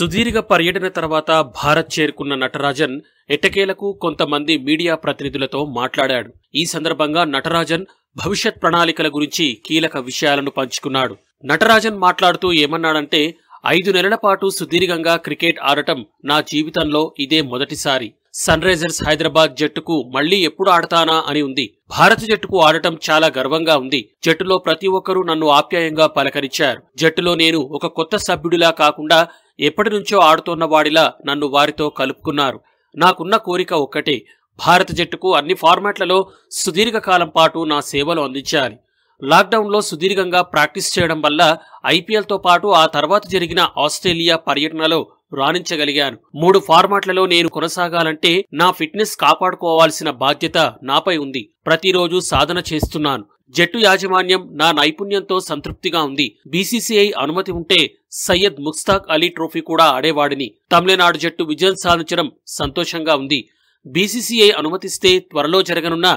సుదీర్ఘ పర్యటన తర్వాత భారత్ చేరుకున్న నటరాజన్ ఎట్టకేలకు కొంతమంది మీడియా ప్రతినిధులతో మాట్లాడాడు ఈ సందర్భంగా నటరాజన్ భవిష్యత్ ప్రణాళికల గురించి కీలక విషయాలను పంచుకున్నాడు నటరాజన్ మాట్లాడుతూ ఏమన్నాడంటే ఐదు నెలల పాటు సుదీర్ఘంగా క్రికెట్ ఆడటం నా జీవితంలో ఇదే మొదటిసారి సన్ రైజర్స్ హైదరాబాద్ జట్టుకు మళ్లీ ఎప్పుడు ఆడతానా అని ఉంది భారత జట్టుకు ఆడటం చాలా గర్వంగా ఉంది జట్టులో ప్రతి ఒక్కరూ నన్ను ఆప్యాయంగా పలకరించారు జట్టులో నేను ఒక కొత్త సభ్యుడిలా కాకుండా ఎప్పటి నుంచో ఆడుతున్న వాడిలా నన్ను వారితో కలుపుకున్నారు నాకున్న కోరిక ఒక్కటే భారత జట్టుకు అన్ని ఫార్మాట్లలో సుదీర్ఘకాలం పాటు నా సేవలు అందించాలి లాక్డౌన్లో సుదీర్ఘంగా ప్రాక్టీస్ చేయడం వల్ల ఐపీఎల్తో పాటు ఆ తర్వాత జరిగిన ఆస్ట్రేలియా పర్యటనలో రాణించగలిగాను మూడు ఫార్మాట్లలో నేను కొనసాగాలంటే నా ఫిట్నెస్ కాపాడుకోవాల్సిన బాధ్యత నాపై ఉంది ప్రతిరోజు సాధన చేస్తున్నాను జట్టు యాజమాన్యం నా నైపుణ్యంతో సంతృప్తిగా ఉంది బీసీసీఐ అనుమతి ఉంటే సయ్యద్ ముక్స్తాక్ అలీ ట్రోఫీ కూడా ఆడేవాడిని తమిళనాడు జట్టు విజయం సాధించడం సంతోషంగా ఉంది బీసీసీఐ అనుమతిస్తే త్వరలో జరగనున్న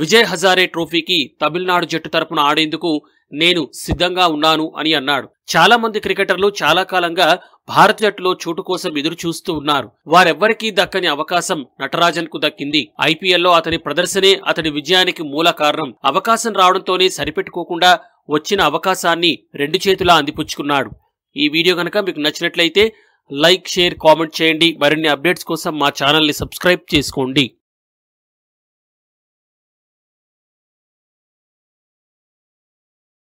విజయ్ హజారే ట్రోఫీకి తమిళనాడు జట్టు తరపున ఆడేందుకు నేను సిద్ధంగా ఉన్నాను అని అన్నాడు చాలా మంది క్రికెటర్లు చాలా కాలంగా భారత జట్టులో చోటు కోసం ఎదురు చూస్తూ ఉన్నారు వారెవ్వరికీ దక్కని అవకాశం నటరాజన్ కు దక్కింది ఐపీఎల్లో అతని ప్రదర్శనే అతని విజయానికి మూల కారణం అవకాశం రావడంతోనే సరిపెట్టుకోకుండా వచ్చిన అవకాశాన్ని రెండు చేతులా అందిపుచ్చుకున్నాడు ఈ వీడియో కనుక మీకు నచ్చినట్లయితే లైక్ షేర్ కామెంట్ చేయండి మరిన్ని అప్డేట్స్ కోసం మా ఛానల్ని సబ్స్క్రైబ్ చేసుకోండి